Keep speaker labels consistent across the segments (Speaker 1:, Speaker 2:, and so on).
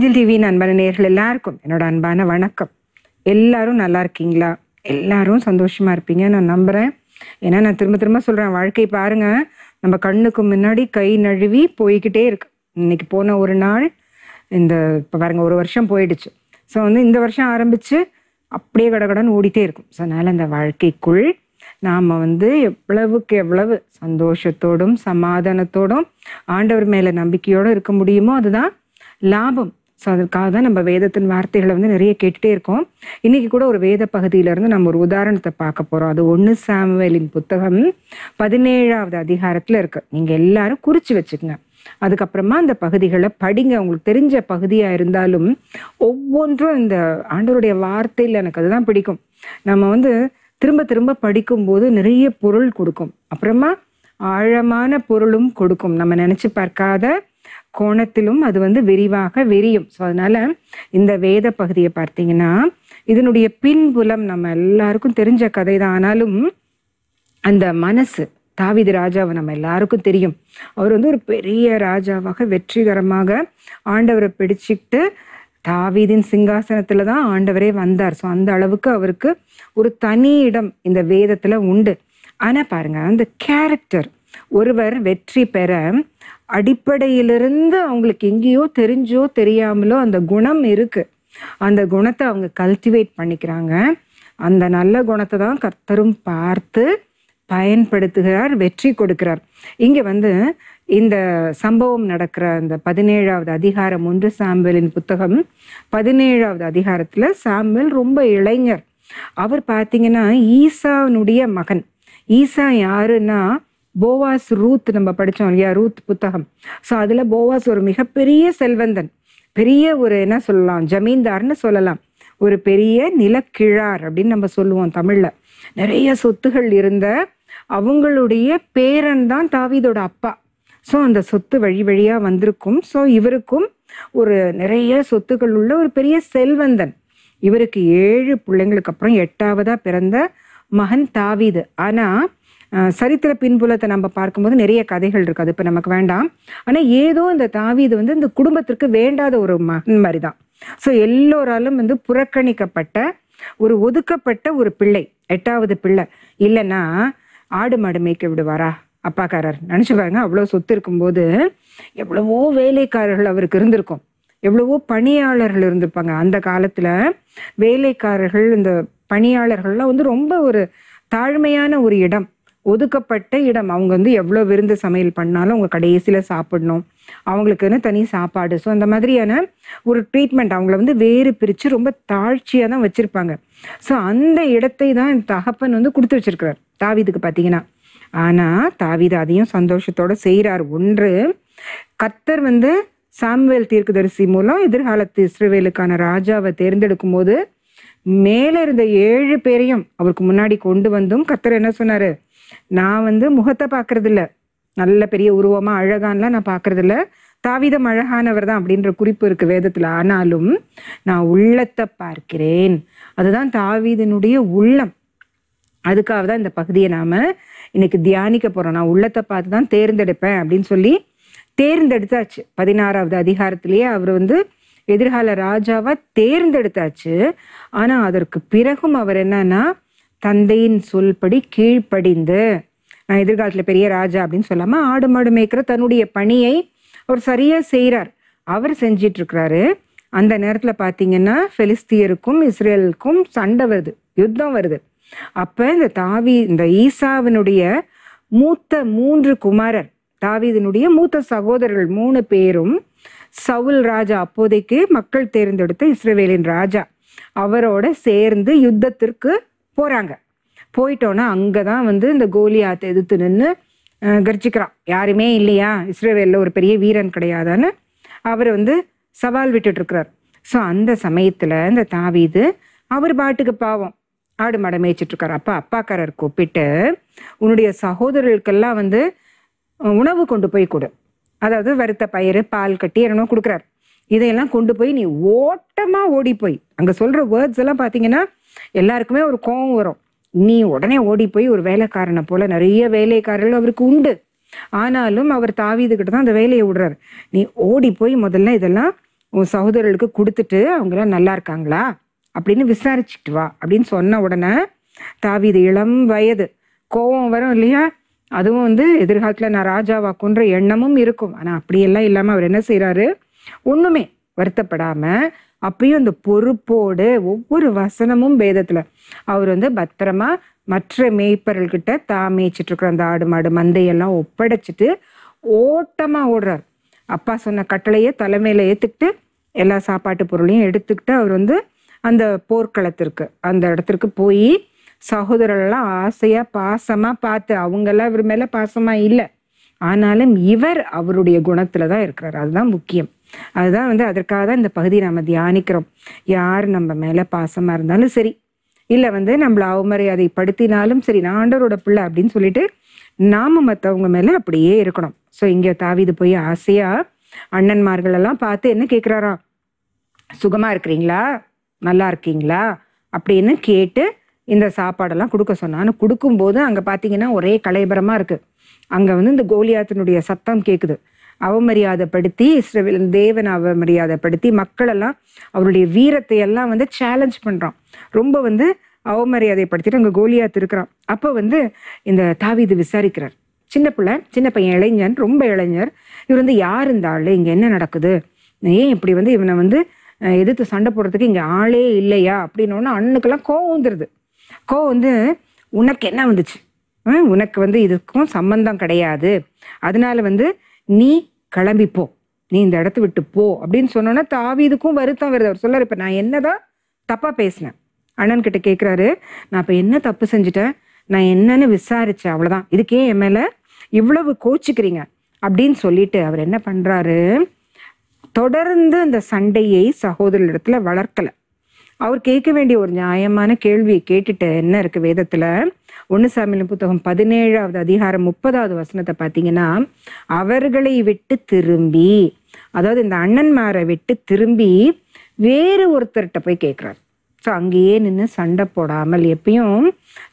Speaker 1: angel டிவியின் அன்பான நேர்கள் எல்லாருக்கும் என்னோட அன்பான வணக்கம் எல்லாரும் நல்லா இருக்கீங்களா எல்லாரும் சந்தோஷமாக இருப்பீங்க நான் நம்புகிறேன் ஏன்னா நான் திரும்ப திரும்ப சொல்கிறேன் வாழ்க்கை பாருங்கள் நம்ம கண்ணுக்கு முன்னாடி கை நழுவி போய்கிட்டே இருக்கு இன்னைக்கு போன ஒரு நாள் இந்த இப்போ பாருங்கள் ஒரு வருஷம் போயிடுச்சு ஸோ வந்து இந்த வருஷம் ஆரம்பித்து அப்படியே கடகடன் ஓடிட்டே இருக்கும் ஸோ அதனால் அந்த வாழ்க்கைக்குள் நாம் வந்து எவ்வளவுக்கு எவ்வளவு சந்தோஷத்தோடும் சமாதானத்தோடும் ஆண்டவர் மேலே நம்பிக்கையோடும் இருக்க முடியுமோ அதுதான் லாபம் ஸோ அதற்காக தான் நம்ம வேதத்தின் வார்த்தைகளை வந்து நிறைய கேட்டுகிட்டே இருக்கோம் இன்றைக்கி கூட ஒரு வேத பகுதியிலேருந்து நம்ம ஒரு உதாரணத்தை பார்க்க போகிறோம் அது ஒன்று சாமுவேலின் புத்தகம் பதினேழாவது அதிகாரத்தில் இருக்குது நீங்கள் எல்லாரும் குறித்து வச்சுக்கோங்க அதுக்கப்புறமா அந்த பகுதிகளை படிங்க உங்களுக்கு தெரிஞ்ச பகுதியாக இருந்தாலும் ஒவ்வொன்றும் இந்த ஆண்டவருடைய வார்த்தையில் எனக்கு அதுதான் பிடிக்கும் நம்ம வந்து திரும்ப திரும்ப படிக்கும்போது நிறைய பொருள் கொடுக்கும் அப்புறமா ஆழமான பொருளும் கொடுக்கும் நம்ம நினச்சி பார்க்காத கோணத்திலும் அது வந்து விரிவாக விரியும் ஸோ அதனால இந்த வேத பகுதியை பார்த்தீங்கன்னா இதனுடைய பின்புலம் நம்ம எல்லாருக்கும் தெரிஞ்ச கதை தான் ஆனாலும் அந்த மனசு தாவிது ராஜாவை நம்ம எல்லாருக்கும் தெரியும் அவர் வந்து ஒரு பெரிய ராஜாவாக வெற்றிகரமாக ஆண்டவரை பிடிச்சிக்கிட்டு தாவீதின் சிங்காசனத்தில் தான் ஆண்டவரே வந்தார் ஸோ அந்த அளவுக்கு அவருக்கு ஒரு தனி இடம் இந்த வேதத்தில் உண்டு ஆனால் பாருங்கள் அந்த கேரக்டர் ஒருவர் வெற்றி பெற அடிப்படையிலிருந்து அவங்களுக்கு எங்கேயோ தெரிஞ்சோ தெரியாமலோ அந்த குணம் இருக்குது அந்த குணத்தை அவங்க கல்டிவேட் பண்ணிக்கிறாங்க அந்த நல்ல குணத்தை தான் கர்த்தரும் பார்த்து பயன்படுத்துகிறார் வெற்றி கொடுக்கிறார் இங்கே வந்து இந்த சம்பவம் நடக்கிற அந்த பதினேழாவது அதிகாரம் ஒன்று சாம்பலின் புத்தகம் பதினேழாவது அதிகாரத்தில் சாம்பல் ரொம்ப இளைஞர் அவர் பார்த்தீங்கன்னா ஈசாவினுடைய மகன் ஈசா யாருன்னா போவாஸ் ரூத் நம்ம படித்தோம் இல்லையா ரூத் புத்தகம் ஸோ அதில் போவாஸ் ஒரு மிகப்பெரிய செல்வந்தன் பெரிய ஒரு என்ன சொல்லலாம் ஜமீன்தார்னு சொல்லலாம் ஒரு பெரிய நிலக்கிழார் அப்படின்னு நம்ம சொல்லுவோம் தமிழில் நிறைய சொத்துகள் இருந்த அவங்களுடைய பேரன் தான் தாவீதோட அப்பா ஸோ அந்த சொத்து வழி வழியாக வந்திருக்கும் ஸோ இவருக்கும் ஒரு நிறைய சொத்துக்கள் உள்ள ஒரு பெரிய செல்வந்தன் இவருக்கு ஏழு பிள்ளைங்களுக்கு அப்புறம் எட்டாவதாக பிறந்த மகன் தாவீது ஆனால் சரித்திர பின்புலத்தை நம்ம பார்க்கும்போது நிறைய கதைகள் இருக்குது அது இப்போ நமக்கு வேண்டாம் ஆனால் ஏதோ இந்த தாவீது வந்து இந்த குடும்பத்திற்கு வேண்டாத ஒரு மகன் மாதிரி தான் ஸோ எல்லோராலும் வந்து புறக்கணிக்கப்பட்ட ஒரு ஒதுக்கப்பட்ட ஒரு பிள்ளை எட்டாவது பிள்ளை இல்லைன்னா ஆடு மாடு மேய்க்க விடுவாரா அப்பாக்காரர் நினச்சி பாருங்க அவ்வளோ சொத்து இருக்கும்போது எவ்வளவோ வேலைக்காரர்கள் அவருக்கு இருந்திருக்கும் எவ்வளவோ பணியாளர்கள் இருந்திருப்பாங்க அந்த காலத்தில் வேலைக்காரர்கள் இந்த பணியாளர்கள்லாம் வந்து ரொம்ப ஒரு தாழ்மையான ஒரு இடம் ஒதுக்கப்பட்ட இடம் அவங்க வந்து எவ்வளோ விருந்து சமையல் பண்ணாலும் அவங்க கடைசியில் சாப்பிடணும் அவங்களுக்குன்னு தனி சாப்பாடு ஸோ அந்த மாதிரியான ஒரு ட்ரீட்மெண்ட் அவங்கள வந்து வேறு பிரித்து ரொம்ப தாழ்ச்சியாக தான் வச்சுருப்பாங்க ஸோ அந்த இடத்தை தான் என் தகப்பன் வந்து கொடுத்து வச்சிருக்கிறார் தாவிதுக்கு பார்த்தீங்கன்னா ஆனால் தாவிது அதையும் சந்தோஷத்தோடு செய்கிறார் ஒன்று கத்தர் வந்து சாம்வேல் தீர்க்கதரிசி மூலம் எதிர்காலத்து இஸ்ரேவேலுக்கான ராஜாவை தேர்ந்தெடுக்கும் போது மேலே இருந்த ஏழு பேரையும் அவருக்கு முன்னாடி கொண்டு வந்தும் கத்தர் என்ன சொன்னார் நான் வந்து முகத்தை பார்க்கறது இல்லை நல்ல பெரிய உருவமா அழகான்லாம் நான் பார்க்கறது இல்லை தாவிதம் அழகானவர் தான் அப்படின்ற குறிப்பு இருக்கு வேதத்துல ஆனாலும் நான் உள்ளத்தை பார்க்கிறேன் அதுதான் தாவீதனுடைய உள்ளம் அதுக்காக தான் இந்த பகுதியை நாம இன்னைக்கு தியானிக்க போறோம் நான் உள்ளத்தை பார்த்து தான் தேர்ந்தெடுப்பேன் அப்படின்னு சொல்லி தேர்ந்தெடுத்தாச்சு பதினாறாவது அதிகாரத்திலேயே அவர் வந்து எதிர்கால ராஜாவா தேர்ந்தெடுத்தாச்சு ஆனா அதற்கு பிறகும் அவர் என்னன்னா தந்தையின் சொல்படி கீழ்ப்படிந்து நான் எதிர்காலத்தில் பெரிய ராஜா அப்படின்னு சொல்லாமல் ஆடு மாடு மேய்க்கிற தன்னுடைய பணியை அவர் சரியாக செய்கிறார் அவர் செஞ்சிட்ருக்கிறாரு அந்த நேரத்தில் பார்த்தீங்கன்னா ஃபெலிஸ்தியருக்கும் இஸ்ரேலுக்கும் சண்டை வருது யுத்தம் வருது அப்போ இந்த தாவி இந்த ஈசாவினுடைய மூத்த மூன்று குமாரர் தாவிதனுடைய மூத்த சகோதரர்கள் மூணு பேரும் சவுல் ராஜா அப்போதைக்கு மக்கள் தேர்ந்தெடுத்த இஸ்ரேவேலின் ராஜா அவரோட சேர்ந்து யுத்தத்திற்கு போகிறாங்க போயிட்டோன்னா அங்கே தான் வந்து இந்த கோலியாத்தை எதிர்த்து நின்று கர்ஜிக்கிறான் யாருமே இல்லையா இஸ்ரேவேலில் ஒரு பெரிய வீரன் கிடையாதான்னு அவர் வந்து சவால் விட்டுட்ருக்கிறார் ஸோ அந்த சமயத்தில் இந்த தாவீது அவர் பாட்டுக்கு பாவம் ஆடு மாடை மேய்ச்சிட்ருக்காரு அப்பா அப்பாக்காரர் கூப்பிட்டு உன்னுடைய சகோதரர்களுக்கெல்லாம் வந்து உணவு கொண்டு போய் கொடு அதாவது வறுத்த பயிர் பால் கட்டி என்னோ கொடுக்குறாரு இதையெல்லாம் கொண்டு போய் நீ ஓட்டமாக ஓடி போய் அங்கே சொல்கிற வேர்ட்ஸ் எல்லாம் பார்த்தீங்கன்னா எல்லாருக்குமே ஒரு கோவம் வரும் நீ உடனே ஓடி போய் ஒரு வேலைக்காரனை போல நிறைய வேலைக்காரர்கள் அவருக்கு உண்டு ஆனாலும் அவர் தாவிதுகிட்ட தான் அந்த வேலையை விடுறாரு நீ ஓடி போய் முதல்ல இதெல்லாம் உன் சகோதரர்களுக்கு கொடுத்துட்டு அவங்களாம் நல்லா இருக்காங்களா அப்படின்னு விசாரிச்சுட்டு வா அப்படின்னு சொன்ன உடனே தாவிது இளம் வயது கோவம் வரும் இல்லையா அதுவும் வந்து எதிர்காலத்தில் நான் ராஜாவாக்குன்ற எண்ணமும் இருக்கும் ஆனால் அப்படியெல்லாம் இல்லாமல் அவர் என்ன செய்கிறாரு ஒன்றுமே வருத்தப்படாமல் அப்பயும் அந்த பொறுப்போடு ஒவ்வொரு வசனமும் வேதத்தில் அவர் வந்து பத்திரமா மற்ற மேய்ப்பர்கள்கிட்ட தான் இருக்கிற அந்த ஆடு மாடு மந்தையெல்லாம் ஒப்படைச்சிட்டு ஓட்டமாக ஓடுறார் அப்பா சொன்ன கட்டளையை தலைமையில் ஏற்றுக்கிட்டு எல்லா சாப்பாட்டு பொருளையும் எடுத்துக்கிட்டு அவர் வந்து அந்த போர்க்களத்திற்கு அந்த இடத்திற்கு போய் சகோதரர்கள்லாம் ஆசையாக பாசமாக பார்த்து அவங்கெல்லாம் இவர் மேலே பாசமாக இல்லை ஆனாலும் இவர் அவருடைய குணத்தில் தான் இருக்கிறார் அதுதான் முக்கியம் அதுதான் வந்து அதற்காக தான் இந்த பகுதியை நம்ம தியானிக்கிறோம் யார் நம்ம மேலே பாசமாக இருந்தாலும் சரி இல்லை வந்து நம்மளை அவமரியாதை படுத்தினாலும் சரி நாண்டரோட பிள்ளை அப்படின்னு சொல்லிட்டு நாம மற்றவங்க மேலே அப்படியே இருக்கணும் ஸோ இங்கே தாவிது போய் ஆசையாக அண்ணன்மார்களெல்லாம் பார்த்து என்ன கேட்குறாராம் சுகமாக இருக்கிறீங்களா நல்லா இருக்கீங்களா அப்படின்னு கேட்டு இந்த சாப்பாடெல்லாம் கொடுக்க சொன்னான் கொடுக்கும்போது அங்கே பார்த்தீங்கன்னா ஒரே கலைபரமாக இருக்குது அங்கே வந்து இந்த கோலியாத்தினுடைய சத்தம் கேட்குது அவமரியாதைப்படுத்தி இஸ்ரேல் தேவனை அவமரியாதைப்படுத்தி மக்களெல்லாம் அவருடைய வீரத்தை எல்லாம் வந்து சேலஞ்ச் பண்ணுறான் ரொம்ப வந்து அவமரியாதைப்படுத்திட்டு அங்கே கோலியாத்து இருக்கிறான் அப்போ வந்து இந்த தாவிது விசாரிக்கிறார் சின்ன பிள்ளை சின்ன பையன் இளைஞன் ரொம்ப இளைஞர் இவர் வந்து யார் இந்த ஆள் இங்கே என்ன நடக்குது ஏன் இப்படி வந்து இவனை வந்து எதிர்த்து சண்டை போடுறதுக்கு இங்கே ஆளே இல்லையா அப்படின்னோடனே அண்ணுக்கெல்லாம் கோவம் வந்துடுது கோவம் வந்து உனக்கு என்ன வந்துச்சு உனக்கு வந்து இதுக்கும் சம்பந்தம் கிடையாது அதனால வந்து நீ கிளம்பிப்போ நீ இந்த இடத்த விட்டு போ அப்படின்னு சொன்னோன்னா தாவீதுக்கும் வருத்தம் வருது அவர் சொல்லார் இப்போ நான் என்னதான் தப்பாக பேசினேன் அண்ணன் கிட்ட கேட்குறாரு நான் இப்போ என்ன தப்பு செஞ்சுட்டேன் நான் என்னன்னு விசாரிச்சேன் அவ்வளோதான் இதுக்கே என் மேலே இவ்வளவு கோச்சிக்கிறீங்க அப்படின்னு சொல்லிட்டு அவர் என்ன பண்ணுறாரு தொடர்ந்து அந்த சண்டையை இடத்துல வளர்க்கலை அவர் கேட்க வேண்டிய ஒரு நியாயமான கேள்வியை கேட்டுட்டு என்ன இருக்குது வேதத்தில் ஒன்று சாமியின் புத்தகம் பதினேழாவது அதிகாரம் முப்பதாவது வசனத்தை பார்த்தீங்கன்னா அவர்களை விட்டு திரும்பி அதாவது இந்த அண்ணன்மாரை விட்டு திரும்பி வேறு ஒருத்தர்கிட்ட போய் கேட்குறார் ஸோ அங்கேயே நின்று சண்டை போடாமல் எப்பயும்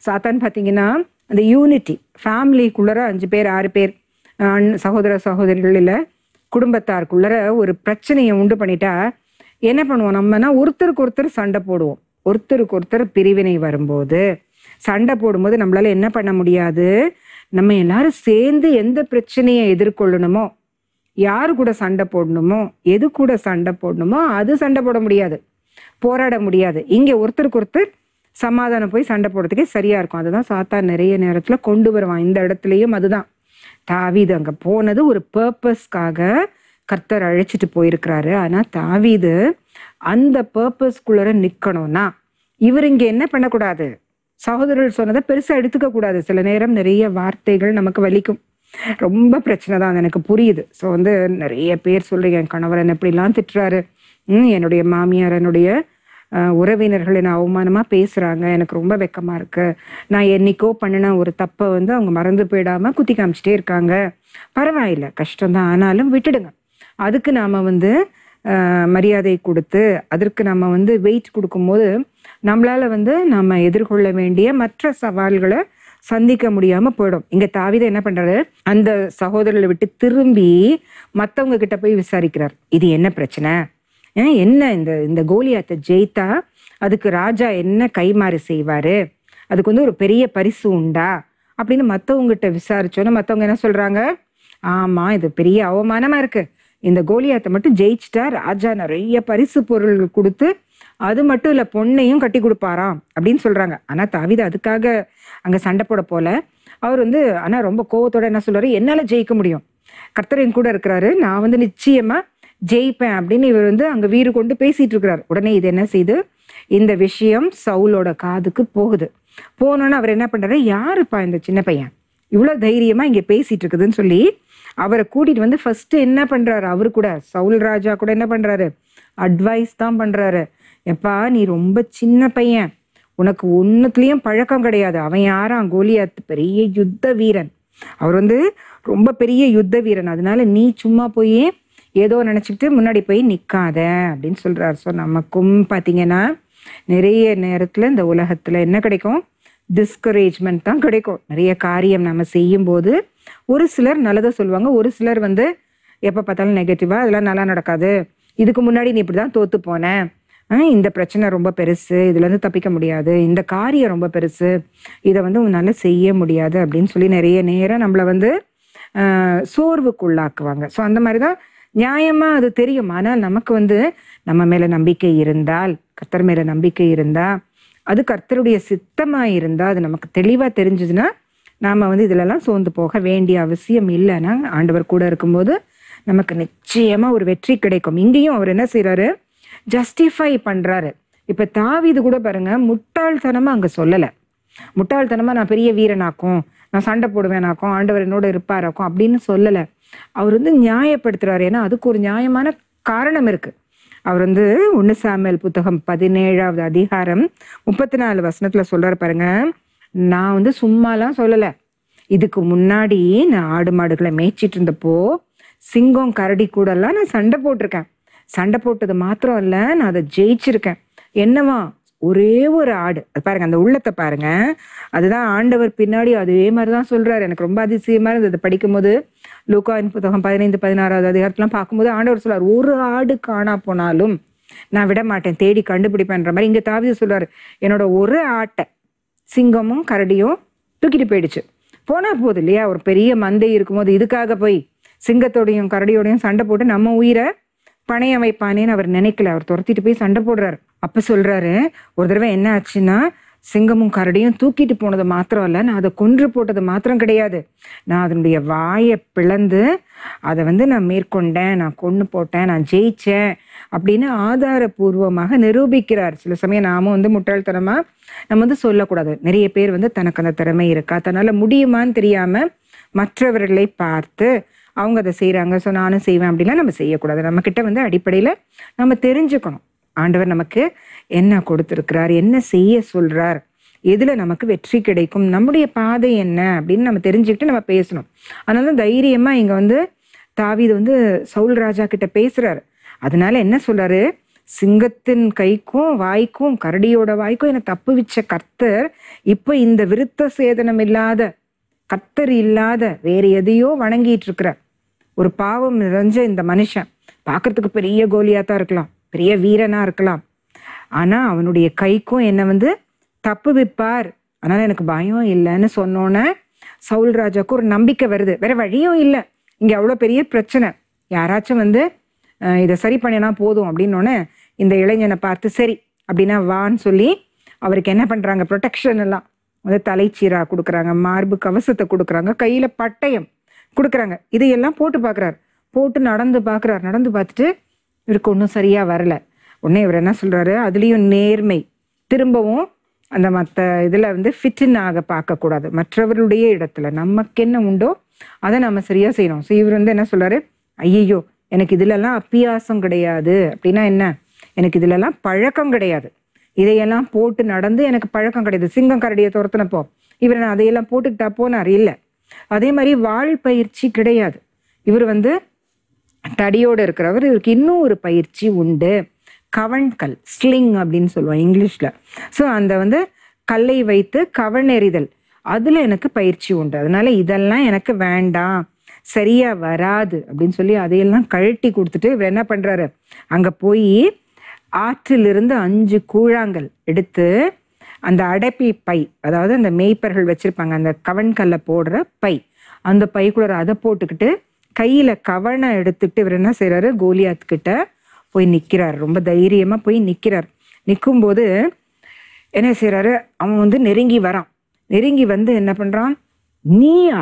Speaker 1: சாத்தான் பார்த்தீங்கன்னா அந்த யூனிட்டி ஃபேமிலிக்குள்ளார அஞ்சு பேர் ஆறு பேர் அண் சகோதர சகோதரிகளில் குடும்பத்தாருக்குள்ளார ஒரு பிரச்சனையை உண்டு பண்ணிட்டா என்ன பண்ணுவோம் நம்மனா ஒருத்தருக்கு ஒருத்தர் சண்டை போடுவோம் ஒருத்தருக்கு ஒருத்தர் பிரிவினை வரும்போது சண்டை போடும்போது நம்மளால என்ன பண்ண முடியாது நம்ம எல்லாரும் சேர்ந்து எந்த பிரச்சனையை எதிர்கொள்ளணுமோ யாரு கூட சண்டை போடணுமோ எது கூட சண்டை போடணுமோ அது சண்டை போட முடியாது போராட முடியாது இங்கே ஒருத்தருக்கு ஒருத்தர் சமாதானம் போய் சண்டை போடுறதுக்கே சரியா இருக்கும் அதுதான் சாத்தா நிறைய நேரத்தில் கொண்டு வருவான் இந்த இடத்துலையும் அதுதான் தாவீது அங்கே போனது ஒரு பர்பஸ்க்காக கர்த்தர் அழைச்சிட்டு போயிருக்கிறாரு ஆனால் தாவீது அந்த பர்பஸ்குள்ளர நிக்கணும்னா இவர் இங்கே என்ன பண்ணக்கூடாது சகோதரர்கள் சொன்னதை பெருசாக எடுத்துக்க கூடாது சில நேரம் நிறைய வார்த்தைகள் நமக்கு வலிக்கும் ரொம்ப பிரச்சனை தான் எனக்கு புரியுது ஸோ வந்து நிறைய பேர் சொல்கிறீங்க என் கணவர் என்ன இப்படிலாம் திட்டுறாரு என்னுடைய மாமியார் என்னுடைய உறவினர்கள் என்னை அவமானமாக பேசுகிறாங்க எனக்கு ரொம்ப வெக்கமா இருக்குது நான் என்னைக்கோ பண்ணின ஒரு தப்பை வந்து அவங்க மறந்து போயிடாமல் குத்தி காமிச்சிட்டே இருக்காங்க பரவாயில்ல கஷ்டம்தான் ஆனாலும் விட்டுடுங்க அதுக்கு நாம் வந்து மரியாதை கொடுத்து அதற்கு நம்ம வந்து வெயிட் கொடுக்கும்போது நம்மளால் வந்து நம்ம எதிர்கொள்ள வேண்டிய மற்ற சவால்களை சந்திக்க முடியாமல் போயிடும் இங்கே தாவித என்ன பண்ணுறாரு அந்த சகோதரர்களை விட்டு திரும்பி மற்றவங்க கிட்ட போய் விசாரிக்கிறார் இது என்ன பிரச்சனை என்ன இந்த இந்த கோலியாத்தை ஜெயித்தா அதுக்கு ராஜா என்ன கைமாறு செய்வார் அதுக்கு வந்து ஒரு பெரிய பரிசு உண்டா அப்படின்னு மற்றவங்ககிட்ட விசாரிச்சோன்னா மற்றவங்க என்ன சொல்கிறாங்க ஆமாம் இது பெரிய அவமானமாக இருக்குது இந்த கோலியாத்தை மட்டும் ஜெயிச்சிட்டா ராஜா நிறைய பரிசு பொருள் கொடுத்து அது மட்டும் இல்லை பொண்ணையும் கட்டி கொடுப்பாராம் அப்படின்னு சொல்கிறாங்க ஆனால் தாவித அதுக்காக அங்கே சண்டை போட போல அவர் வந்து ஆனால் ரொம்ப கோவத்தோட என்ன சொல்கிறாரு என்னால் ஜெயிக்க முடியும் கர்த்தர் என் கூட இருக்கிறாரு நான் வந்து நிச்சயமாக ஜெயிப்பேன் அப்படின்னு இவர் வந்து அங்கே வீடு கொண்டு பேசிகிட்டு இருக்கிறார் உடனே இது என்ன செய்து இந்த விஷயம் சவுலோட காதுக்கு போகுது போனோன்னு அவர் என்ன பண்ணுறாரு யாருப்பா இந்த சின்ன பையன் இவ்வளோ தைரியமாக இங்கே பேசிகிட்டு இருக்குதுன்னு சொல்லி அவரை கூட்டிகிட்டு வந்து ஃபஸ்ட்டு என்ன பண்ணுறாரு அவரு கூட சவுல் ராஜா கூட என்ன பண்ணுறாரு அட்வைஸ் தான் பண்ணுறாரு எப்பா நீ ரொம்ப சின்ன பையன் உனக்கு ஒன்றுத்துலேயும் பழக்கம் கிடையாது அவன் யாரா கோலியாத் பெரிய யுத்த வீரன் அவர் வந்து ரொம்ப பெரிய யுத்த வீரன் அதனால நீ சும்மா போய் ஏதோ நினச்சிக்கிட்டு முன்னாடி போய் நிற்காத அப்படின்னு சொல்கிறார் ஸோ நமக்கும் பார்த்தீங்கன்னா நிறைய நேரத்தில் இந்த உலகத்தில் என்ன கிடைக்கும் டிஸ்கரேஜ்மெண்ட் தான் கிடைக்கும் நிறைய காரியம் நம்ம செய்யும்போது ஒரு சிலர் நல்லதை சொல்லுவாங்க ஒரு சிலர் வந்து எப்போ பார்த்தாலும் நெகட்டிவாக அதெல்லாம் நல்லா நடக்காது இதுக்கு முன்னாடி நீ இப்படி தான் தோற்று போனேன் இந்த பிரச்சனை ரொம்ப பெருசு இதுலேருந்து தப்பிக்க முடியாது இந்த காரியம் ரொம்ப பெருசு இதை வந்து உன்னால் செய்ய முடியாது அப்படின்னு சொல்லி நிறைய நேரம் நம்மளை வந்து சோர்வுக்குள்ளாக்குவாங்க ஸோ அந்த மாதிரி தான் நியாயமாக அது தெரியும் ஆனால் நமக்கு வந்து நம்ம மேலே நம்பிக்கை இருந்தால் கர்த்தர் மேலே நம்பிக்கை இருந்தால் அது கர்த்தருடைய சித்தமாக இருந்தால் அது நமக்கு தெளிவாக தெரிஞ்சதுன்னா நாம் வந்து இதிலெல்லாம் சோர்ந்து போக வேண்டிய அவசியம் இல்லைன்னா ஆண்டவர் கூட இருக்கும்போது நமக்கு நிச்சயமாக ஒரு வெற்றி கிடைக்கும் இங்கேயும் அவர் என்ன செய்கிறாரு ஜஸ்டிஃபை பண்ணுறாரு இப்போ தாவிது கூட பாருங்க முட்டாள்தனமாக அங்கே சொல்லலை முட்டாள்தனமாக நான் பெரிய வீரனாக்கும் நான் சண்டை போடுவேனாக்கும் ஆண்டவர் என்னோட இருப்பாராக்கும் அப்படின்னு சொல்லலை அவர் வந்து நியாயப்படுத்துகிறாரு ஏன்னா அதுக்கு ஒரு நியாயமான காரணம் இருக்குது அவர் வந்து ஒன்று சாமியல் புத்தகம் பதினேழாவது அதிகாரம் முப்பத்தி நாலு வசனத்தில் சொல்கிறார் பாருங்க நான் வந்து சும்மாலாம் சொல்லலை இதுக்கு முன்னாடி நான் ஆடு மாடுகளை மேய்ச்சிட்டு இருந்தப்போ சிங்கம் கரடி கூடலாம் நான் சண்டை போட்டிருக்கேன் சண்டை போட்டது மாத்திரம் இல்லை நான் அதை ஜெயிச்சிருக்கேன் என்னவா ஒரே ஒரு ஆடு பாருங்க அந்த உள்ளத்தை பாருங்க அதுதான் ஆண்டவர் பின்னாடி அதே மாதிரி தான் சொல்றாரு எனக்கு ரொம்ப அதிசயமா இருந்தது அதை படிக்கும்போது லூக்காவின் புத்தகம் பதினைந்து பதினாறாவது அதிகாரத்துலாம் பார்க்கும்போது ஆண்டவர் சொல்றாரு ஒரு ஆடு காணா போனாலும் நான் விட மாட்டேன் தேடி கண்டுபிடிப்பேன்ற மாதிரி இங்க தாவித சொல்றாரு என்னோட ஒரு ஆட்டை சிங்கமும் கரடியும் தூக்கிட்டு போயிடுச்சு போனா போகுது இல்லையா ஒரு பெரிய மந்தை இருக்கும்போது இதுக்காக போய் சிங்கத்தோடையும் கரடியோடையும் சண்டை போட்டு நம்ம உயிரை பணையம் வைப்பானேன்னு அவர் நினைக்கல அவர் துரத்திட்டு போய் சண்டை போடுறாரு அப்போ சொல்கிறாரு ஒரு தடவை என்ன ஆச்சுன்னா சிங்கமும் கரடியும் தூக்கிட்டு போனது மாத்திரம் இல்லை நான் அதை கொன்று போட்டது மாத்திரம் கிடையாது நான் அதனுடைய வாயை பிளந்து அதை வந்து நான் மேற்கொண்டேன் நான் கொன்று போட்டேன் நான் ஜெயிச்சேன் அப்படின்னு ஆதாரபூர்வமாக நிரூபிக்கிறார் சில சமயம் நாமும் வந்து முட்டாள்தனமாக நம்ம வந்து சொல்லக்கூடாது நிறைய பேர் வந்து தனக்கு அந்த திறமை இருக்கா தன்னால முடியுமான்னு தெரியாமல் மற்றவர்களை பார்த்து அவங்க அதை செய்கிறாங்க ஸோ நானும் செய்வேன் அப்படிலாம் நம்ம செய்யக்கூடாது நம்மக்கிட்ட வந்து அடிப்படையில் நம்ம தெரிஞ்சுக்கணும் ஆண்டவர் நமக்கு என்ன கொடுத்துருக்கிறார் என்ன செய்ய சொல்கிறார் எதில் நமக்கு வெற்றி கிடைக்கும் நம்முடைய பாதை என்ன அப்படின்னு நம்ம தெரிஞ்சுக்கிட்டு நம்ம பேசணும் அதனால தைரியமாக இங்கே வந்து தாவிது வந்து சவுல் ராஜா கிட்ட பேசுகிறாரு அதனால என்ன சொல்கிறாரு சிங்கத்தின் கைக்கும் வாய்க்கும் கரடியோட வாய்க்கும் என்னை தப்பு வச்ச கர்த்தர் இப்போ இந்த விருத்த சேதனம் இல்லாத கத்தர் இல்லாத வேறு எதையோ வணங்கிட்டு இருக்கிறார் ஒரு பாவம் நிறைஞ்ச இந்த மனுஷன் பார்க்கறதுக்கு பெரிய கோலியாக தான் இருக்கலாம் பெரிய வீரனாக இருக்கலாம் ஆனால் அவனுடைய கைக்கும் என்னை வந்து தப்பு விற்பார் அதனால் எனக்கு பயம் இல்லைன்னு சொன்னோன்னே சவுல்ராஜாவுக்கு ஒரு நம்பிக்கை வருது வேற வழியும் இல்லை இங்கே அவ்வளோ பெரிய பிரச்சனை யாராச்சும் வந்து இதை சரி பண்ணினா போதும் அப்படின்னோடனே இந்த இளைஞனை பார்த்து சரி அப்படின்னா வான்னு சொல்லி அவருக்கு என்ன பண்ணுறாங்க ப்ரொடெக்ஷன் எல்லாம் வந்து தலைச்சீரா கொடுக்குறாங்க மார்பு கவசத்தை கொடுக்குறாங்க கையில் பட்டயம் கொடுக்குறாங்க இதையெல்லாம் போட்டு பார்க்குறாரு போட்டு நடந்து பார்க்குறாரு நடந்து பார்த்துட்டு இவருக்கு ஒன்றும் சரியாக வரல உடனே இவர் என்ன சொல்கிறாரு அதுலேயும் நேர்மை திரும்பவும் அந்த மற்ற இதில் வந்து ஆக பார்க்கக்கூடாது மற்றவருடைய இடத்துல நமக்கு என்ன உண்டோ அதை நம்ம சரியாக செய்யணும் ஸோ இவர் வந்து என்ன சொல்கிறாரு ஐயையோ எனக்கு இதிலெல்லாம் அப்பியாசம் கிடையாது அப்படின்னா என்ன எனக்கு இதிலெல்லாம் பழக்கம் கிடையாது இதையெல்லாம் போட்டு நடந்து எனக்கு பழக்கம் கிடையாது சிங்கம் கரடியை துரத்துனப்போ இவர் நான் அதையெல்லாம் போட்டுக்கிட்டா போனார் இல்லை அதே மாதிரி வாழ் பயிற்சி கிடையாது இவர் வந்து தடியோடு இருக்கிறவர் இவருக்கு இன்னும் ஒரு பயிற்சி உண்டு கவன்கல் ஸ்லிங் அப்படின்னு சொல்லுவோம் இங்கிலீஷில் ஸோ அந்த வந்து கல்லை வைத்து கவன் எறிதல் அதில் எனக்கு பயிற்சி உண்டு அதனால இதெல்லாம் எனக்கு வேண்டாம் சரியாக வராது அப்படின்னு சொல்லி அதையெல்லாம் கழட்டி கொடுத்துட்டு இவர் என்ன பண்ணுறாரு அங்கே போய் ஆற்றிலிருந்து அஞ்சு கூழாங்கல் எடுத்து அந்த அடைப்பி பை அதாவது அந்த மேய்ப்பர்கள் வச்சுருப்பாங்க அந்த கவன்கல்லை போடுற பை அந்த பைக்குள்ள அதை போட்டுக்கிட்டு கையில் கவனை எடுத்துகிட்டு இவர் என்ன செய்கிறாரு கோலியாத் கிட்ட போய் நிற்கிறார் ரொம்ப தைரியமாக போய் நிற்கிறார் நிற்கும்போது என்ன செய்கிறாரு அவன் வந்து நெருங்கி வரான் நெருங்கி வந்து என்ன பண்ணுறான் நீயா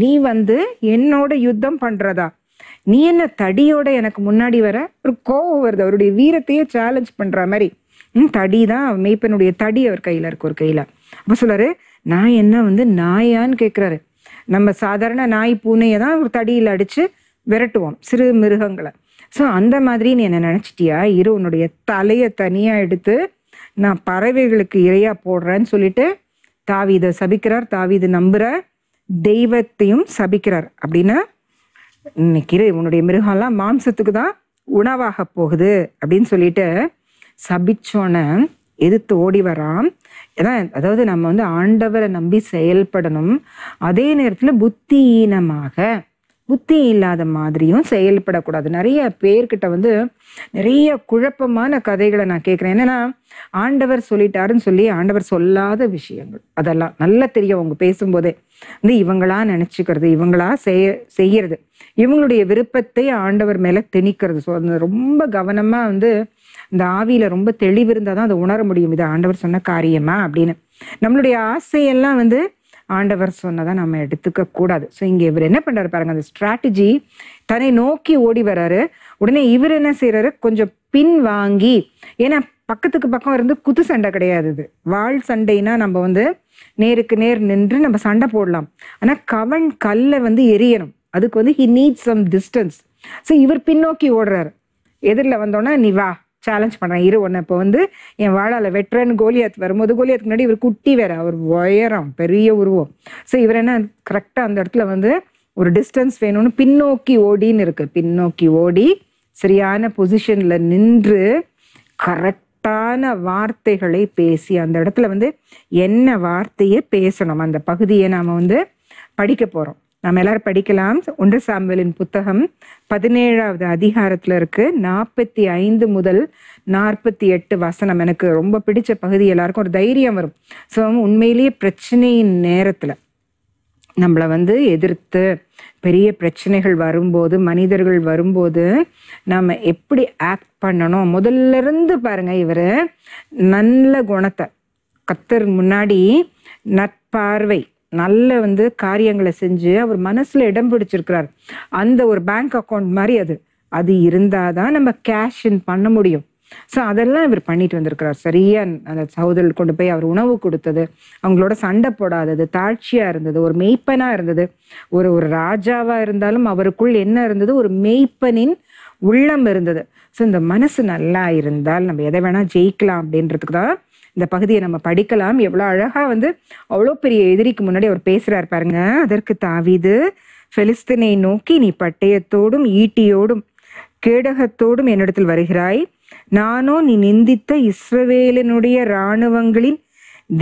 Speaker 1: நீ வந்து என்னோட யுத்தம் பண்ணுறதா நீ என்ன தடியோட எனக்கு முன்னாடி வர ஒரு கோவம் வருது அவருடைய வீரத்தையே சேலஞ்ச் பண்ணுற மாதிரி தடி தான் மேய்ப்பனுடைய தடி அவர் கையில் இருக்கு ஒரு கையில் அப்போ சொல்கிறாரு நான் என்ன வந்து நாயான்னு கேட்குறாரு நம்ம சாதாரண நாய் பூனையை தான் ஒரு தடியில் அடித்து விரட்டுவோம் சிறு மிருகங்களை ஸோ அந்த மாதிரி நீ என்னை நினச்சிட்டியா இரு உன்னுடைய தலையை தனியாக எடுத்து நான் பறவைகளுக்கு இரையாக போடுறேன்னு சொல்லிட்டு தாவிதை சபிக்கிறார் தாவித நம்புகிற தெய்வத்தையும் சபிக்கிறார் அப்படின்னா இன்னைக்கு உன்னுடைய மிருகம்லாம் மாம்சத்துக்கு தான் உணவாக போகுது அப்படின்னு சொல்லிட்டு சபிச்சோன்னே எதிர்த்து ஓடி வரான் அதான் அதாவது நம்ம வந்து ஆண்டவரை நம்பி செயல்படணும் அதே நேரத்தில் புத்தியீனமாக புத்தி இல்லாத மாதிரியும் செயல்படக்கூடாது நிறைய பேர்கிட்ட வந்து நிறைய குழப்பமான கதைகளை நான் கேட்குறேன் என்னென்னா ஆண்டவர் சொல்லிட்டாருன்னு சொல்லி ஆண்டவர் சொல்லாத விஷயங்கள் அதெல்லாம் நல்லா தெரியும் அவங்க பேசும்போதே வந்து இவங்களா நினச்சிக்கிறது இவங்களா செய்ய செய்யறது இவங்களுடைய விருப்பத்தை ஆண்டவர் மேலே திணிக்கிறது ஸோ அந்த ரொம்ப கவனமாக வந்து இந்த ஆவியில ரொம்ப தெளிவு இருந்தால் தான் அதை உணர முடியும் இது ஆண்டவர் சொன்ன காரியமா அப்படின்னு நம்மளுடைய ஆசையெல்லாம் வந்து ஆண்டவர் சொன்னதை நம்ம எடுத்துக்க கூடாது ஸோ இங்கே இவர் என்ன பண்ணுறாரு பாருங்க அந்த ஸ்ட்ராட்டஜி தன்னை நோக்கி ஓடி வர்றாரு உடனே இவர் என்ன செய்யறாரு கொஞ்சம் பின் வாங்கி ஏன்னா பக்கத்துக்கு பக்கம் இருந்து குத்து சண்டை கிடையாது இது வாழ் சண்டைனா நம்ம வந்து நேருக்கு நேர் நின்று நம்ம சண்டை போடலாம் ஆனால் கவன் கல்லை வந்து எரியணும் அதுக்கு வந்து he need some distance so இவர் பின்னோக்கி ஓடுறாரு எதிரில் வந்தோன்னா நீ வா சேலஞ்ச் பண்ணுறேன் இரு ஒன்று இப்போ வந்து என் வாழால வெட்ரன் கோலியாத் வரும்போது கோலியாத்துக்கு முன்னாடி இவர் குட்டி வேற அவர் உயரம் பெரிய உருவம் ஸோ இவர் என்ன கரெக்டாக அந்த இடத்துல வந்து ஒரு டிஸ்டன்ஸ் வேணும்னு பின்னோக்கி ஓடின்னு இருக்கு பின்னோக்கி ஓடி சரியான பொசிஷனில் நின்று கரெக்டான வார்த்தைகளை பேசி அந்த இடத்துல வந்து என்ன வார்த்தையை பேசணும் அந்த பகுதியை நாம் வந்து படிக்க போகிறோம் நாம் எல்லாரும் படிக்கலாம் ஒன்று சாம்பலின் புத்தகம் பதினேழாவது அதிகாரத்தில் இருக்கு நாற்பத்தி ஐந்து முதல் நாற்பத்தி எட்டு வசனம் எனக்கு ரொம்ப பிடிச்ச பகுதி எல்லாருக்கும் ஒரு தைரியம் வரும் ஸோ உண்மையிலேயே பிரச்சனையின் நேரத்தில் நம்மளை வந்து எதிர்த்து பெரிய பிரச்சனைகள் வரும்போது மனிதர்கள் வரும்போது நாம் எப்படி ஆக்ட் பண்ணணும் முதல்ல இருந்து பாருங்க இவர் நல்ல குணத்தை கத்தர் முன்னாடி நட்பார்வை நல்ல வந்து காரியங்களை செஞ்சு அவர் மனசில் இடம் பிடிச்சிருக்கிறார் அந்த ஒரு பேங்க் அக்கௌண்ட் மாதிரி அது அது இருந்தால் தான் நம்ம கேஷ் இன் பண்ண முடியும் ஸோ அதெல்லாம் இவர் பண்ணிட்டு வந்திருக்கிறார் சரியா அந்த சகோதரர் கொண்டு போய் அவர் உணவு கொடுத்தது அவங்களோட சண்டை போடாதது தாழ்ச்சியாக இருந்தது ஒரு மெய்ப்பனாக இருந்தது ஒரு ஒரு ராஜாவாக இருந்தாலும் அவருக்குள் என்ன இருந்தது ஒரு மெய்ப்பனின் உள்ளம் இருந்தது ஸோ இந்த மனசு நல்லா இருந்தால் நம்ம எதை வேணால் ஜெயிக்கலாம் அப்படின்றதுக்கு தான் இந்த பகுதியை நம்ம படிக்கலாம் எவ்வளோ அழகாக வந்து அவ்வளோ பெரிய எதிரிக்கு முன்னாடி அவர் பேசுகிறார் பாருங்க அதற்கு தாவிது பெலிஸ்தினை நோக்கி நீ பட்டயத்தோடும் ஈட்டியோடும் கேடகத்தோடும் என்னிடத்தில் வருகிறாய் நானோ நீ நிந்தித்த இஸ்ரவேலனுடைய இராணுவங்களின்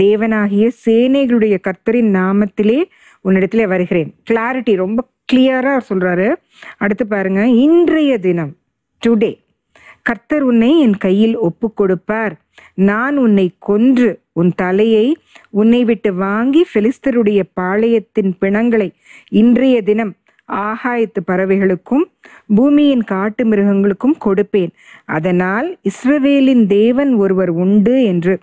Speaker 1: தேவனாகிய சேனைகளுடைய கர்த்தரின் நாமத்திலே உன்னிடத்திலே வருகிறேன் கிளாரிட்டி ரொம்ப கிளியராக சொல்கிறாரு அடுத்து பாருங்க இன்றைய தினம் டுடே கர்த்தர் உன்னை என் கையில் ஒப்பு கொடுப்பார் நான் உன்னை கொன்று உன் தலையை உன்னை விட்டு வாங்கி பிலிஸ்தருடைய பாளையத்தின் பிணங்களை இன்றைய தினம் ஆகாயத்து பறவைகளுக்கும் பூமியின் காட்டு மிருகங்களுக்கும் கொடுப்பேன் அதனால் இஸ்ரவேலின் தேவன் ஒருவர் உண்டு என்று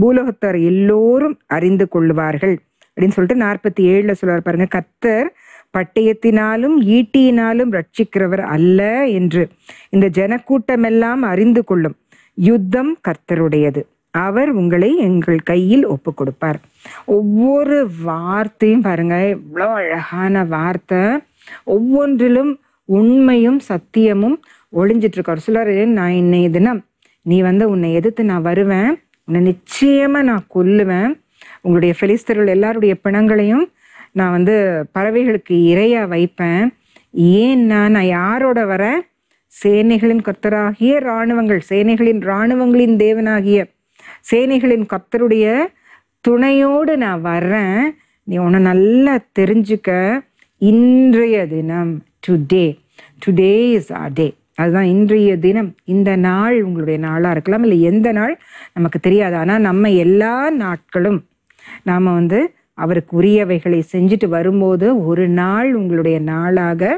Speaker 1: பூலோகத்தார் எல்லோரும் அறிந்து கொள்வார்கள் அப்படின்னு சொல்லிட்டு நாற்பத்தி ஏழில் சொல்லுவார் பாருங்க கத்தர் பட்டயத்தினாலும் ஈட்டியினாலும் ரட்சிக்கிறவர் அல்ல என்று இந்த ஜனக்கூட்டமெல்லாம் அறிந்து கொள்ளும் யுத்தம் கர்த்தருடையது அவர் உங்களை எங்கள் கையில் ஒப்பு கொடுப்பார் ஒவ்வொரு வார்த்தையும் பாருங்க இவ்வளோ அழகான வார்த்தை ஒவ்வொன்றிலும் உண்மையும் சத்தியமும் ஒளிஞ்சிட்டு இருக்கார் சிலர் நான் இன்னைய தினம் நீ வந்து உன்னை எதிர்த்து நான் வருவேன் உன்னை நிச்சயமாக நான் கொல்லுவேன் உங்களுடைய ஃபெலிஸ்தர்கள் எல்லாருடைய பிணங்களையும் நான் வந்து பறவைகளுக்கு இரையாக வைப்பேன் ஏன்னா நான் யாரோட வரேன் சேனைகளின் கத்தராகிய இராணுவங்கள் சேனைகளின் இராணுவங்களின் தேவனாகிய சேனைகளின் கத்தருடைய துணையோடு நான் வர்றேன் நீ உன்னை நல்லா தெரிஞ்சுக்க இன்றைய தினம் today today is a day அதுதான் இன்றைய தினம் இந்த நாள் உங்களுடைய நாளாக இருக்கலாம் இல்லை எந்த நாள் நமக்கு தெரியாது ஆனால் நம்ம எல்லா நாட்களும் நாம் வந்து அவருக்கு உரியவைகளை செஞ்சுட்டு வரும்போது ஒரு நாள் உங்களுடைய நாளாக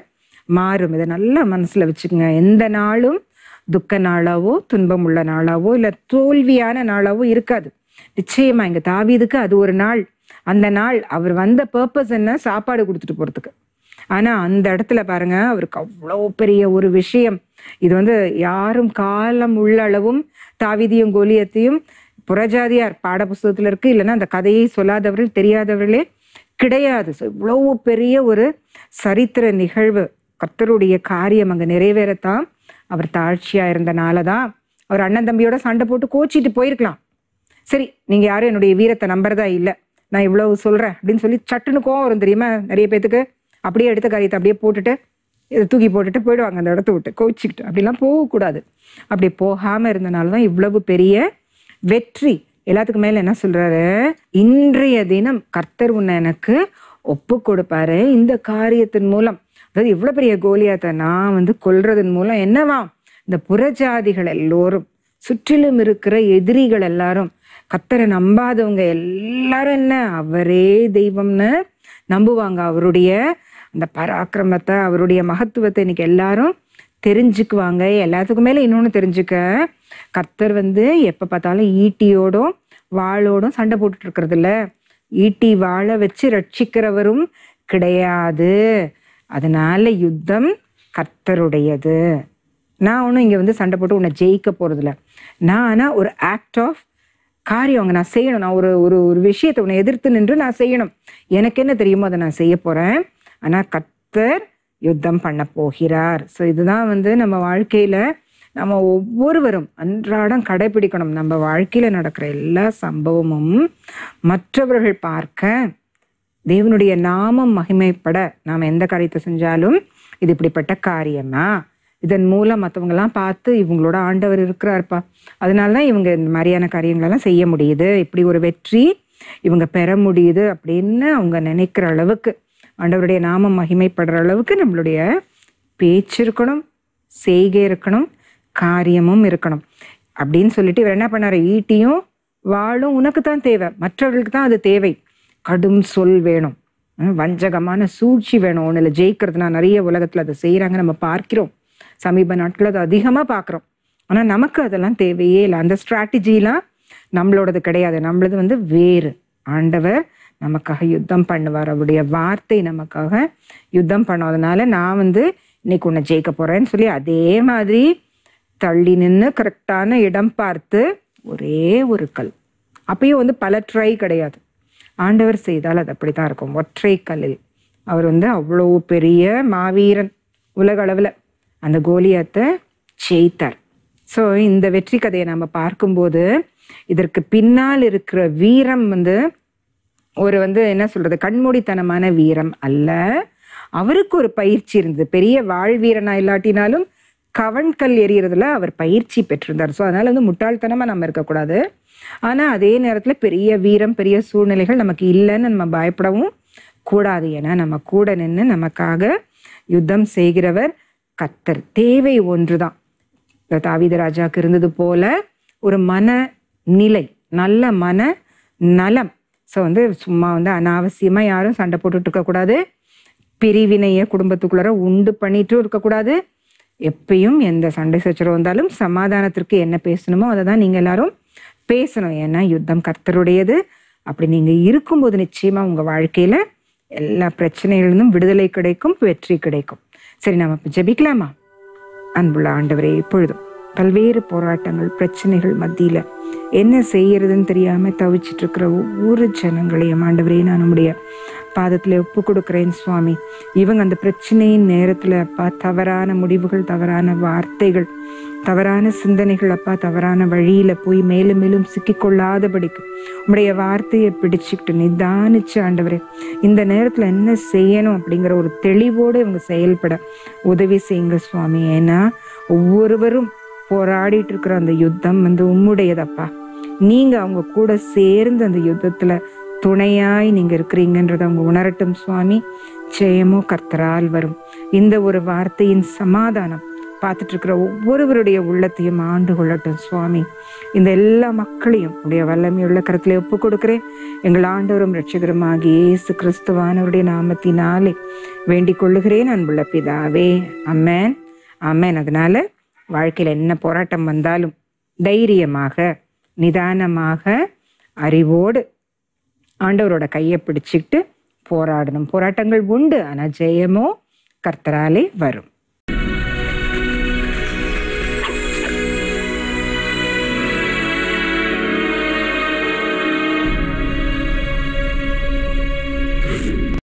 Speaker 1: மாறும் இதை நல்லா மனசில் வச்சுக்கோங்க எந்த நாளும் துக்க நாளாவோ துன்பம் உள்ள நாளாவோ இல்லை தோல்வியான நாளாவோ இருக்காது நிச்சயமா எங்கள் தாவீதுக்கு அது ஒரு நாள் அந்த நாள் அவர் வந்த பர்பஸ் என்ன சாப்பாடு கொடுத்துட்டு போகிறதுக்கு ஆனால் அந்த இடத்துல பாருங்க அவருக்கு அவ்வளோ பெரிய ஒரு விஷயம் இது வந்து யாரும் காலம் உள்ள அளவும் தாவிதியும் கோலியத்தையும் புறஜாதியார் பாட புஸ்தகத்தில் இருக்குது இல்லைன்னா அந்த கதையை சொல்லாதவர்கள் தெரியாதவர்களே கிடையாது ஸோ இவ்வளவு பெரிய ஒரு சரித்திர நிகழ்வு கர்த்தருடைய காரியம் அங்கே நிறைவேறத்தான் அவர் தாழ்ச்சியாக இருந்தனால தான் அவர் அண்ணன் தம்பியோட சண்டை போட்டு கோச்சிட்டு போயிருக்கலாம் சரி நீங்கள் யாரும் என்னுடைய வீரத்தை நம்புறதா இல்லை நான் இவ்வளவு சொல்கிறேன் அப்படின்னு சொல்லி சட்டுன்னு கோவம் வரும் தெரியுமா நிறைய பேத்துக்கு அப்படியே எடுத்த காரியத்தை அப்படியே போட்டுட்டு இதை தூக்கி போட்டுட்டு போயிடுவாங்க அந்த இடத்த விட்டு கோச்சிக்கிட்டு அப்படிலாம் போகக்கூடாது அப்படி போகாமல் இருந்தனால தான் இவ்வளவு பெரிய வெற்றி எல்லாத்துக்கும் மேலே என்ன சொல்கிறாரு இன்றைய தினம் கர்த்தர் உன்னை எனக்கு ஒப்பு கொடுப்பாரு இந்த காரியத்தின் மூலம் அதாவது இவ்வளோ பெரிய கோலியாத்தை நான் வந்து கொல்றதன் மூலம் என்னவா இந்த புறஜாதிகள் எல்லோரும் சுற்றிலும் இருக்கிற எதிரிகள் எல்லாரும் கத்தரை நம்பாதவங்க எல்லாரும் என்ன அவரே தெய்வம்னு நம்புவாங்க அவருடைய அந்த பராக்கிரமத்தை அவருடைய மகத்துவத்தை இன்னைக்கு எல்லாரும் தெரிஞ்சுக்குவாங்க எல்லாத்துக்கும் மேலே இன்னொன்று தெரிஞ்சுக்க கர்த்தர் வந்து எப்போ பார்த்தாலும் ஈட்டியோடும் வாளோடும் சண்டை போட்டுட்டு இருக்கிறதில்ல ஈட்டி வாழை வச்சு ரட்சிக்கிறவரும் கிடையாது அதனால யுத்தம் கர்த்தருடையது நான் ஒன்றும் இங்கே வந்து சண்டை போட்டு உன்னை ஜெயிக்க போகிறதில்ல நான் ஆனால் ஒரு ஆக்ட் ஆஃப் காரியம் அங்கே நான் செய்யணும் நான் ஒரு ஒரு ஒரு விஷயத்தை உன்னை எதிர்த்து நின்று நான் செய்யணும் எனக்கு என்ன தெரியுமோ அதை நான் செய்ய போகிறேன் ஆனால் கத்தர் யுத்தம் பண்ண போகிறார் ஸோ இதுதான் வந்து நம்ம வாழ்க்கையில் நம்ம ஒவ்வொருவரும் அன்றாடம் கடைபிடிக்கணும் நம்ம வாழ்க்கையில் நடக்கிற எல்லா சம்பவமும் மற்றவர்கள் பார்க்க தேவனுடைய நாமம் மகிமைப்பட நாம் எந்த காரியத்தை செஞ்சாலும் இது இப்படிப்பட்ட காரியமா இதன் மூலம் மற்றவங்கெல்லாம் பார்த்து இவங்களோட ஆண்டவர் இருக்கிறார்ப்பா அதனால தான் இவங்க இந்த மாதிரியான காரியங்களெல்லாம் செய்ய முடியுது இப்படி ஒரு வெற்றி இவங்க பெற முடியுது அப்படின்னு அவங்க நினைக்கிற அளவுக்கு ஆண்டவருடைய நாமம் மகிமைப்படுற அளவுக்கு நம்மளுடைய பேச்சு இருக்கணும் செய்கை இருக்கணும் காரியமும் இருக்கணும் அப்படின்னு சொல்லிட்டு இவர் என்ன பண்ணார் ஈட்டியும் வாழும் உனக்கு தான் தேவை மற்றவர்களுக்கு தான் அது தேவை கடும் சொல் வேணும் வஞ்சகமான சூழ்ச்சி வேணும் ஒன்றில் ஜெயிக்கிறதுனா நிறைய உலகத்தில் அதை செய்கிறாங்க நம்ம பார்க்கிறோம் சமீப நாட்கள் அதை அதிகமாக பார்க்குறோம் ஆனால் நமக்கு அதெல்லாம் தேவையே இல்லை அந்த ஸ்ட்ராட்டஜிலாம் நம்மளோடது கிடையாது நம்மளது வந்து வேறு ஆண்டவர் நமக்காக யுத்தம் பண்ணுவார் அவருடைய வார்த்தை நமக்காக யுத்தம் பண்ணோம் நான் வந்து இன்னைக்கு உன்னை ஜெயிக்க போகிறேன்னு சொல்லி அதே மாதிரி தள்ளி நின்று கரெக்டான இடம் பார்த்து ஒரே ஒரு கல் அப்பயும் வந்து பல ட்ரை கிடையாது ஆண்டவர் செய்தால் அது அப்படி தான் இருக்கும் ஒற்றை கல்லில் அவர் வந்து அவ்வளோ பெரிய மாவீரன் உலக அளவில் அந்த கோலியாத்தை ஜெயித்தார் ஸோ இந்த வெற்றி கதையை நம்ம பார்க்கும்போது இதற்கு பின்னால் இருக்கிற வீரம் வந்து ஒரு வந்து என்ன சொல்கிறது கண்மூடித்தனமான வீரம் அல்ல அவருக்கு ஒரு பயிற்சி இருந்தது பெரிய வாழ் வீரனா இல்லாட்டினாலும் கவன்கல் எறிகிறதுல அவர் பயிற்சி பெற்றிருந்தார் ஸோ அதனால் வந்து முட்டாள்தனமாக நம்ம இருக்கக்கூடாது ஆனால் அதே நேரத்தில் பெரிய வீரம் பெரிய சூழ்நிலைகள் நமக்கு இல்லைன்னு நம்ம பயப்படவும் கூடாது ஏன்னா நம்ம கூட நின்று நமக்காக யுத்தம் செய்கிறவர் கத்தர் தேவை ஒன்று தான் இந்த ராஜாவுக்கு இருந்தது போல ஒரு மன நிலை நல்ல மன நலம் ஸோ வந்து சும்மா வந்து அனாவசியமாக யாரும் சண்டை போட்டுட்டு இருக்கக்கூடாது பிரிவினையை குடும்பத்துக்குள்ளார உண்டு பண்ணிட்டும் இருக்கக்கூடாது எப்பயும் எந்த சண்டை சச்சரவு வந்தாலும் சமாதானத்திற்கு என்ன பேசணுமோ அதை தான் நீங்கள் எல்லாரும் பேசணும் ஏன்னா யுத்தம் கர்த்தருடையது அப்படி நீங்கள் இருக்கும்போது நிச்சயமாக உங்கள் வாழ்க்கையில் எல்லா பிரச்சனைகளிலும் விடுதலை கிடைக்கும் வெற்றி கிடைக்கும் சரி நம்ம இப்போ ஜெபிக்கலாமா அன்புள்ள ஆண்டவரே இப்பொழுதும் பல்வேறு போராட்டங்கள் பிரச்சனைகள் மத்தியில் என்ன செய்யறதுன்னு தெரியாமல் தவிச்சிட்டு இருக்கிற ஒவ்வொரு ஜனங்களையும் ஆண்டவரே நான் நம்முடைய பாதத்தில் ஒப்பு கொடுக்குறேன் சுவாமி இவங்க அந்த பிரச்சனையின் நேரத்தில் அப்பா தவறான முடிவுகள் தவறான வார்த்தைகள் தவறான சிந்தனைகள் அப்பா தவறான வழியில் போய் மேலும் மேலும் சிக்கிக்கொள்ளாதபடிக்கு உங்களுடைய வார்த்தையை பிடிச்சிக்கிட்டு நிதானிச்சு ஆண்டவரே இந்த நேரத்தில் என்ன செய்யணும் அப்படிங்கிற ஒரு தெளிவோடு இவங்க செயல்பட உதவி செய்யுங்க சுவாமி ஏன்னா ஒவ்வொருவரும் போராடிட்டு இருக்கிற அந்த யுத்தம் வந்து உம்முடையதப்பா நீங்க அவங்க கூட சேர்ந்து அந்த யுத்தத்துல துணையாய் நீங்க இருக்கிறீங்கன்றத அவங்க உணரட்டும் சுவாமி ஜெயமோ கர்த்தரால் வரும் இந்த ஒரு வார்த்தையின் சமாதானம் பார்த்துட்டு இருக்கிற ஒவ்வொருவருடைய உள்ளத்தையும் ஆண்டு கொள்ளட்டும் சுவாமி இந்த எல்லா மக்களையும் உடைய உள்ள கருத்துல ஒப்பு கொடுக்கிறேன் எங்கள் ஆண்டவரும் ரட்சகருமாகி இயேசு கிறிஸ்துவானவருடைய நாமத்தினாலே வேண்டிக் கொள்ளுகிறேன் அன்புள்ள பிதாவே அம்மேன் அம்மேன் அதனால வாழ்க்கையில் என்ன போராட்டம் வந்தாலும் தைரியமாக நிதானமாக அறிவோடு ஆண்டவரோட கையை பிடிச்சிக்கிட்டு போராடணும் போராட்டங்கள் உண்டு ஆனால் ஜெயமோ கர்த்தராலே வரும்